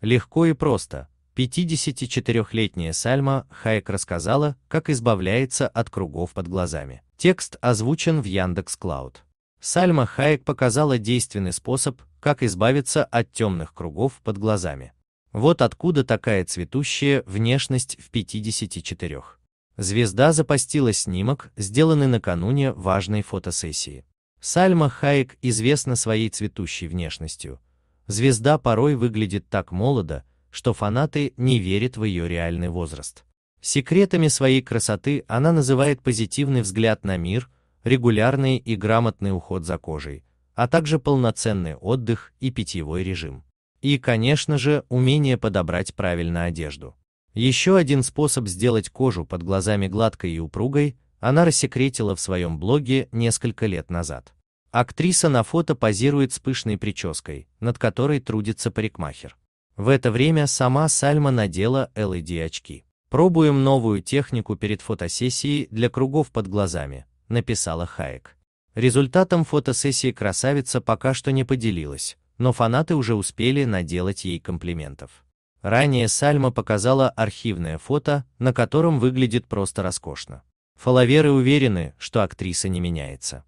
Легко и просто. 54-летняя Сальма Хайек рассказала, как избавляется от кругов под глазами. Текст озвучен в Яндекс Клауд. Сальма Хайек показала действенный способ, как избавиться от темных кругов под глазами. Вот откуда такая цветущая внешность в 54. Звезда запостила снимок, сделанный накануне важной фотосессии. Сальма Хайек известна своей цветущей внешностью – Звезда порой выглядит так молодо, что фанаты не верят в ее реальный возраст. Секретами своей красоты она называет позитивный взгляд на мир, регулярный и грамотный уход за кожей, а также полноценный отдых и питьевой режим. И, конечно же, умение подобрать правильно одежду. Еще один способ сделать кожу под глазами гладкой и упругой она рассекретила в своем блоге несколько лет назад. Актриса на фото позирует с пышной прической, над которой трудится парикмахер. В это время сама Сальма надела LED-очки. «Пробуем новую технику перед фотосессией для кругов под глазами», — написала Хаек. Результатом фотосессии красавица пока что не поделилась, но фанаты уже успели наделать ей комплиментов. Ранее Сальма показала архивное фото, на котором выглядит просто роскошно. Фоловеры уверены, что актриса не меняется.